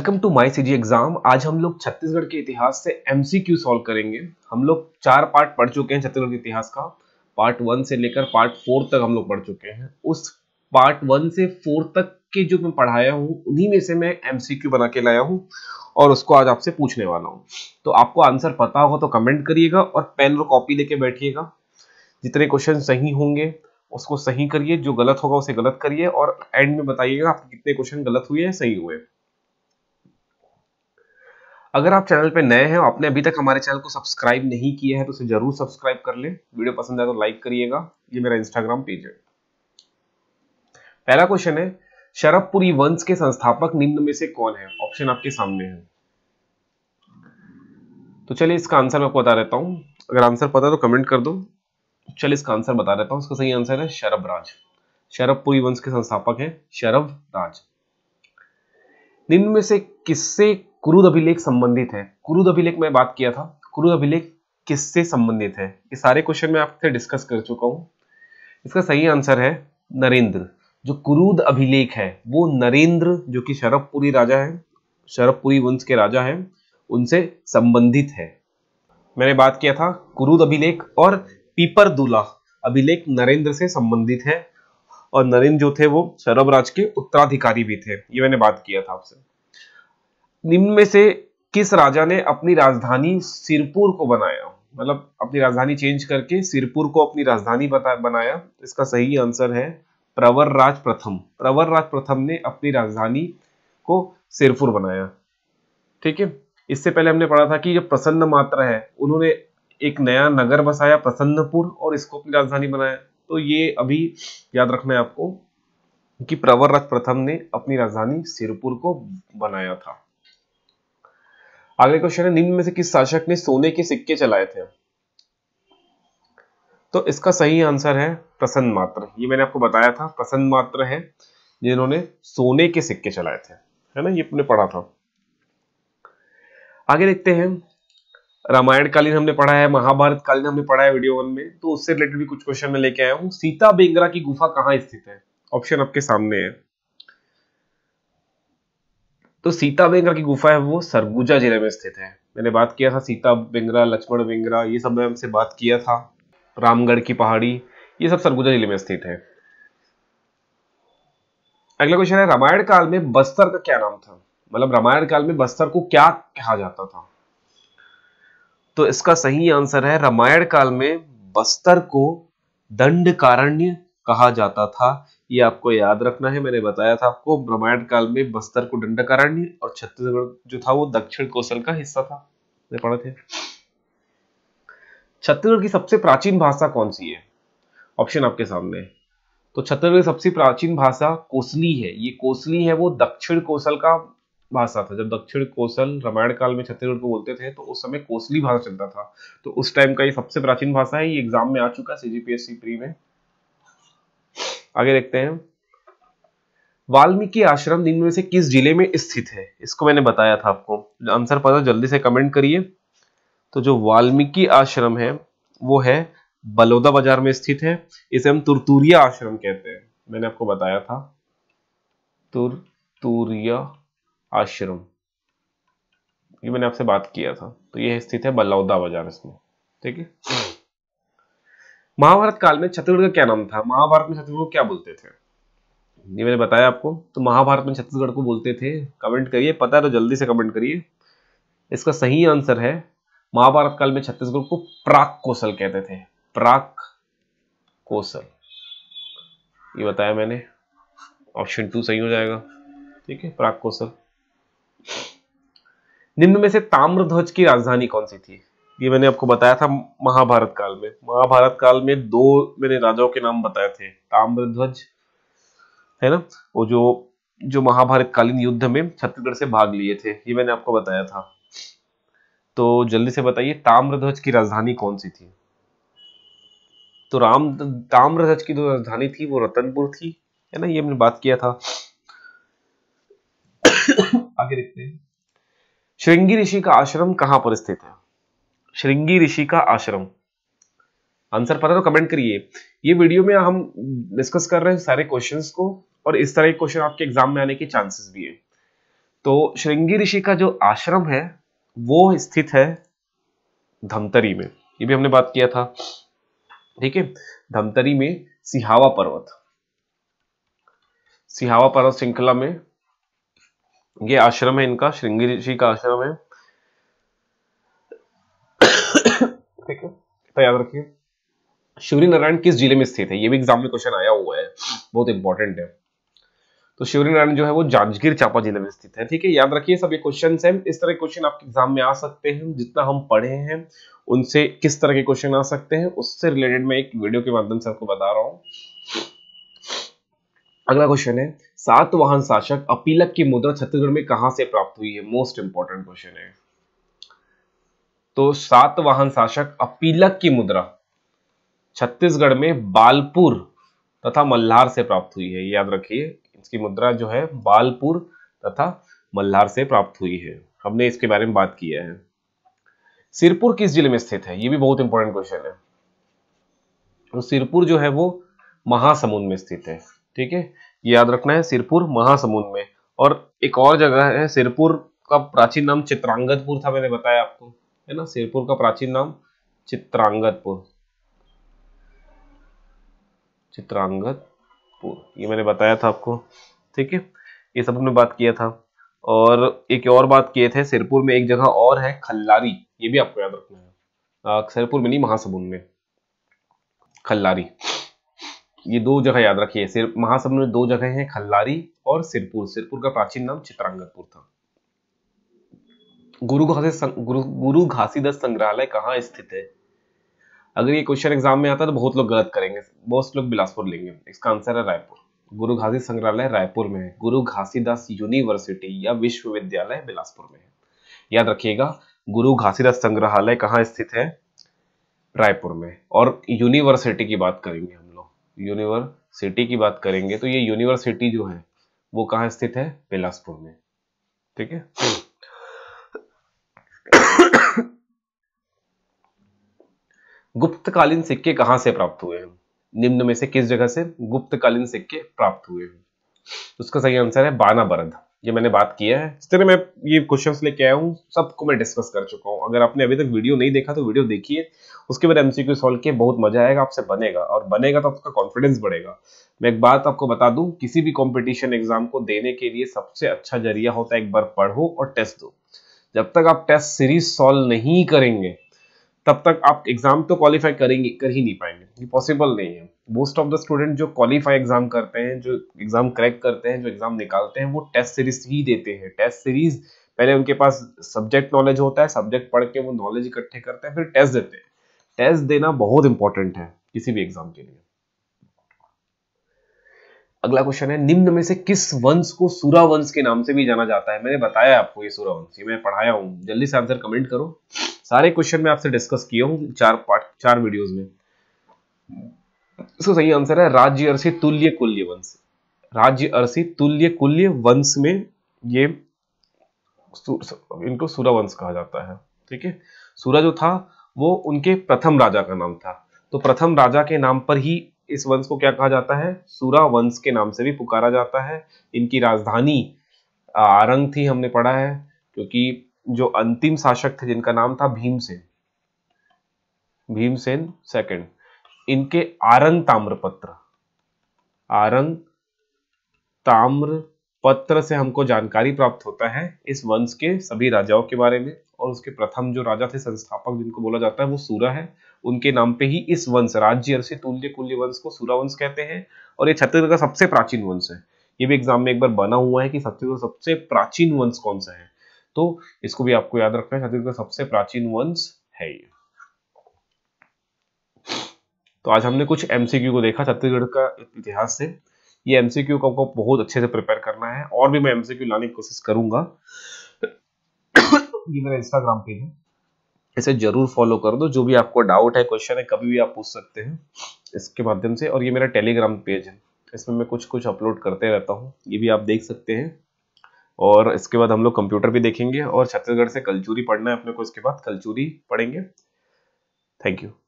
welcome to my C exam आज हम लोग छत्तीसगढ़ के इतिहास से एम सी क्यू सॉल्व करेंगे हम लोग चार पार्ट पढ़ चुके हैं छत्तीसगढ़ के इतिहास का पार्ट वन से लेकर पार्ट फोर तक हम लोग पढ़ चुके हैं उस पार्ट वन से फोर तक के जो मैं पढ़ाया हूँ उन्हीं में से मैं एम सी क्यू बना के लाया हूँ और उसको आज आपसे पूछने वाला हूँ तो आपको आंसर पता होगा तो कमेंट करिएगा और पेन और कॉपी लेके बैठिएगा जितने क्वेश्चन सही होंगे उसको सही करिए जो गलत होगा उसे गलत करिए और एंड में बताइएगा आपके कितने क्वेश्चन गलत हुए हैं सही हुए हैं अगर आप चैनल पे नए हैं और आपने अभी तक हमारे चैनल को सब्सक्राइब नहीं किया है तो उसे जरूर सब्सक्राइब कर लें वीडियो पसंद आए तो लाइक करिएगा ये मेरा इंस्टाग्राम पेज है पहला क्वेश्चन है शरभपुरी वंश के संस्थापक निम्न में से कौन है ऑप्शन आपके सामने है तो चलिए इसका आंसर मैं बता देता हूं अगर आंसर पता है तो कमेंट कर दो चलिए इसका आंसर बता देता हूं इसका सही आंसर है शरभ राज शरभपुरी वंश के संस्थापक है शरभ राज निम्न में से किससे कुरुद अभिलेख संबंधित है कुरुद अभिलेख में बात किया था क्रूद अभिलेख किससे संबंधित है ये सारे क्वेश्चन में आपसे डिस्कस कर चुका हूँ इसका सही आंसर है नरेंद्र जो कुरुद अभिलेख है वो नरेंद्र जो कि शरभपुरी राजा है शरभपुरी वंश के राजा है उनसे संबंधित है मैंने बात किया था कुरुद अभिलेख और पीपर दूल्हा अभिलेख नरेंद्र से संबंधित है और नरेंद्र जो थे वो शरभ राज के उत्तराधिकारी भी थे ये मैंने बात किया था आपसे निम्न में से किस राजा ने अपनी राजधानी सिरपुर को बनाया मतलब अपनी राजधानी चेंज करके सिरपुर को अपनी राजधानी बनाया इसका सही आंसर है प्रवर राज प्रथम प्रवर राज प्रथम ने अपनी राजधानी को सिरपुर बनाया ठीक है इससे पहले हमने पढ़ा था कि जो प्रसन्न मात्रा है उन्होंने एक नया नगर बसाया प्रसन्नपुर और इसको अपनी राजधानी बनाया तो ये अभी याद रखना है आपको कि प्रवर राज प्रथम ने अपनी राजधानी सिरपुर को बनाया था अगले क्वेश्चन है निम्न में से किस शासक ने सोने के सिक्के चलाए थे तो इसका सही आंसर है प्रसन्न मात्र ये मैंने आपको बताया था प्रसन्न मात्र है जिन्होंने सोने के सिक्के चलाए थे है ना ये अपने पढ़ा था आगे देखते हैं रामायण कालीन हमने पढ़ा है महाभारत कालीन हमने पढ़ा है वीडियो वन में तो उससे रिलेटेड भी कुछ क्वेश्चन में लेके आया हूँ सीता बेंगरा की गुफा कहाँ स्थित है ऑप्शन आपके सामने है तो सीता बेंगरा की गुफा है वो सरगुजा जिले में स्थित है मैंने बात किया था सीता बेंगरा लक्ष्मण बेंगरा ये सब मैं हमसे बात किया था रामगढ़ की पहाड़ी ये सब सरगुजा जिले में स्थित है अगला क्वेश्चन है रामायण काल में बस्तर का क्या नाम था मतलब रामायण काल में बस्तर को क्या कहा जाता था तो इसका सही आंसर है रामायण काल में बस्तर को दंडकारण्य कहा जाता था ये आपको याद रखना है मैंने बताया था आपको ब्रह्मांड काल में बस्तर को दंडकारण्य और छत्तीसगढ़ जो था वो दक्षिण कौशल का हिस्सा था पढ़े थे छत्तीसगढ़ की सबसे प्राचीन भाषा कौन सी है ऑप्शन आपके सामने तो छत्तीसगढ़ की सबसे प्राचीन भाषा कोसली है ये कोसली है वो दक्षिण कौशल का भाषा था जब दक्षिण कोसल रामायण काल में छत्तीसगढ़ को बोलते थे तो उस समय कोसली भाषा चलता था तो उस टाइम का ये सबसे प्राचीन भाषा है ये एग्जाम में आ चुका है सीजीपीएससी प्री में आगे देखते हैं वाल्मीकि आश्रम निम्न में से किस जिले में स्थित है इसको मैंने बताया था आपको आंसर पता जल्दी से कमेंट करिए तो जो वाल्मीकि आश्रम है वो है बलौदा बाजार में स्थित है इसे हम तुरतुरिया आश्रम कहते हैं मैंने आपको बताया था तुरतुरिया आश्रम ये मैंने आपसे बात किया था तो ये स्थित है बलौदा बाजार इसमें ठीक है महाभारत काल में छत्तीसगढ़ का क्या नाम था महाभारत में छत्तीसगढ़ को क्या बोलते थे ये मैंने बताया आपको तो महाभारत में छत्तीसगढ़ को बोलते थे कमेंट करिए पता है तो जल्दी से कमेंट करिए इसका सही आंसर है महाभारत काल में छत्तीसगढ़ को प्राक कोसल कहते थे प्राक कोसल ये बताया मैंने ऑप्शन टू सही हो जाएगा ठीक है प्राक कोसल निम्न में से ताम्रध्वज की राजधानी कौन सी थी ये मैंने आपको बताया था महाभारत काल में महाभारत काल में दो मैंने राजाओं के नाम बताए थे ताम्रध्वज है ना वो जो जो महाभारत कालीन युद्ध में छत्तीसगढ़ से भाग लिए थे ये मैंने आपको बताया था तो जल्दी से बताइए ताम्रध्वज की राजधानी कौन सी थी तो राम ताम्रध्वज की जो राजधानी थी वो रतनपुर थी है ना ये हमने बात किया था आगे देखते हैं श्रृंगी ऋषि का आश्रम कहां पर स्थित है श्रृंगी ऋषि का आश्रम आंसर पता तो कमेंट करिए ये वीडियो में हम डिस्कस कर रहे हैं सारे क्वेश्चंस को और इस तरह के क्वेश्चन आपके एग्जाम में आने के चांसेस भी है तो श्रृंगी ऋषि का जो आश्रम है वो स्थित है धमतरी में ये भी हमने बात किया था ठीक है धमतरी में सिहावा पर्वत सिहावा पर्वत श्रृंखला में ये आश्रम है इनका श्रृंगी ऋषि का आश्रम है तो याद रखिए शिवरी नारायण किस जिले में स्थित है ये भी एग्जाम में क्वेश्चन आया हुआ है बहुत इंपॉर्टेंट है तो शिवरी नारायण जो है वो जांजगीर चांपा जिले में स्थित है ठीक है याद रखिए सब ये क्वेश्चन है इस तरह क्वेश्चन आपके एग्जाम में आ सकते हैं जितना हम पढ़े हैं उनसे किस तरह के क्वेश्चन आ सकते हैं उससे रिलेटेड मैं एक वीडियो के माध्यम से आपको बता रहा हूँ अगला क्वेश्चन है सातवाहन शासक अपीलक की मुद्रा छत्तीसगढ़ में कहा से प्राप्त हुई है मोस्ट इंपॉर्टेंट क्वेश्चन है तो वाहन शासक अपीलक की मुद्रा छत्तीसगढ़ में बालपुर तथा मल्हार से प्राप्त हुई है याद रखिए इसकी मुद्रा जो है बालपुर तथा मल्हार से प्राप्त हुई है हमने इसके बारे में बात किया है सिरपुर किस जिले में स्थित है यह भी बहुत इंपॉर्टेंट क्वेश्चन है तो सिरपुर जो है वो महासमुंद में स्थित है ठीक है याद रखना है सिरपुर महासमुंद में और एक और जगह है सिरपुर का प्राचीन नाम चित्रांगदपुर था मैंने बताया आपको है ना शेरपुर का प्राचीन नाम चित्रांगतपुर चित्रांगतपुर ये मैंने बताया था आपको ठीक है ये सब हमने बात किया था और एक और बात किए थे शेरपुर में एक जगह और है खल्लारी ये भी आपको याद रखना है शेरपुर में नहीं महासमुंद में खल्लारी ये दो जगह याद रखिए महासमुंद में दो जगह हैं खल्लारी और सिरपुर सिरपुर का प्राचीन नाम चित्रांगतपुर था गुरु घासी गुरु गुरु घासीदास संग्रहालय कहाँ स्थित है अगर ये क्वेश्चन एग्जाम में आता है तो बहुत लोग गलत करेंगे बहुत लोग बिलासपुर लेंगे इसका आंसर है रायपुर गुरु घासी संग्रहालय रायपुर में है गुरु घासीदास यूनिवर्सिटी या विश्वविद्यालय बिलासपुर में है याद रखिएगा गुरु घासीदास संग्रहालय कहाँ स्थित है रायपुर में और यूनिवर्सिटी की बात करेंगे हम लोग यूनिवर्सिटी की बात करेंगे तो ये यूनिवर्सिटी जो है वो कहाँ स्थित है बिलासपुर में ठीक है गुप्तकालीन सिक्के कहाँ से प्राप्त हुए हैं निम्न में से किस जगह से गुप्तकालीन सिक्के प्राप्त हुए हैं उसका सही आंसर है बाना बरद ये मैंने बात किया है इस तरह मैं ये क्वेश्चन लेके आया हूँ सबको मैं डिस्कस कर चुका हूँ अगर आपने अभी तक वीडियो नहीं देखा तो वीडियो देखिए उसके बाद एमसीक्यू सॉल्व किए बहुत मजा आएगा आपसे बनेगा और बनेगा तो आपका कॉन्फिडेंस बढ़ेगा मैं एक बात आपको बता दूं किसी भी कॉम्पिटिशन एग्जाम को देने के लिए सबसे अच्छा जरिया होता है एक बार पढ़ो और टेस्ट दो जब तक आप टेस्ट सीरीज सॉल्व नहीं करेंगे तब तक आप एग्जाम तो क्वालिफाई करेंगे कर ही नहीं पाएंगे ये पॉसिबल नहीं है मोस्ट ऑफ द स्टूडेंट जो क्वालिफाई एग्जाम करते हैं जो एग्जाम क्रैक करते हैं जो एग्जाम निकालते हैं वो टेस्ट सीरीज ही देते हैं टेस्ट सीरीज पहले उनके पास सब्जेक्ट नॉलेज होता है सब्जेक्ट पढ़ के वो नॉलेज इकट्ठे करते हैं फिर टेस्ट देते हैं टेस्ट देना बहुत इंपॉर्टेंट है किसी भी एग्जाम के लिए अगला क्वेश्चन है निम्न में से किस वंश को सूरा वंश के नाम से भी जाना जाता है मैंने बताया आपको ये सूरा वंश ये मैं पढ़ाया हूं जल्दी से आंसर कमेंट करो सारे क्वेश्चन में आपसे डिस्कस किए हूँ चार पार्ट चार वीडियोस में इसका सही आंसर है राज्य अरसी तुल्य कुल्य वंश राज्य अरसी तुल्य कुल्य वंश में ये इनको सूरा वंश कहा जाता है ठीक है सूरा जो था वो उनके प्रथम राजा का नाम था तो प्रथम राजा के नाम पर ही इस वंश को क्या कहा जाता है सूरा वंश के नाम से भी पुकारा जाता है इनकी राजधानी आरंग थी हमने पढ़ा है क्योंकि जो अंतिम शासक थे जिनका नाम था भीमसेन भीमसेन सेकंड इनके आरंग ताम्रपत्र आरंग ताम्र पत्र से हमको जानकारी प्राप्त होता है इस वंश के सभी राजाओं के बारे में और उसके प्रथम जो राजा थे संस्थापक जिनको बोला जाता है वो सूरा है उनके नाम पे ही इस वंश राज्य अर्षि तुल्य कुल्य वंश को सूरा वंश कहते हैं और ये छत्तीसगढ़ का सबसे प्राचीन वंश है ये भी एग्जाम में एक बार बना हुआ है कि छत्तीसगढ़ सबसे प्राचीन वंश कौन सा है तो इसको भी आपको याद रखना है छत्तीसगढ़ सबसे प्राचीन वंश है ये तो आज हमने कुछ एमसीक्यू को देखा छत्तीसगढ़ का इतिहास से ये एमसीक्यू को आपको बहुत अच्छे से प्रिपेयर करना है और भी मैं एमसीक्यू लाने की कोशिश करूंगा ये मेरा इंस्टाग्राम पेज है इसे जरूर फॉलो कर दो जो भी आपको डाउट है क्वेश्चन है कभी भी आप पूछ सकते हैं इसके माध्यम से और ये मेरा टेलीग्राम पेज है इसमें मैं कुछ कुछ अपलोड करते रहता हूँ ये भी आप देख सकते हैं और इसके बाद हम लोग कंप्यूटर भी देखेंगे और छत्तीसगढ़ से कलचूरी पढ़ना है अपने को इसके बाद कलचूरी पढ़ेंगे थैंक यू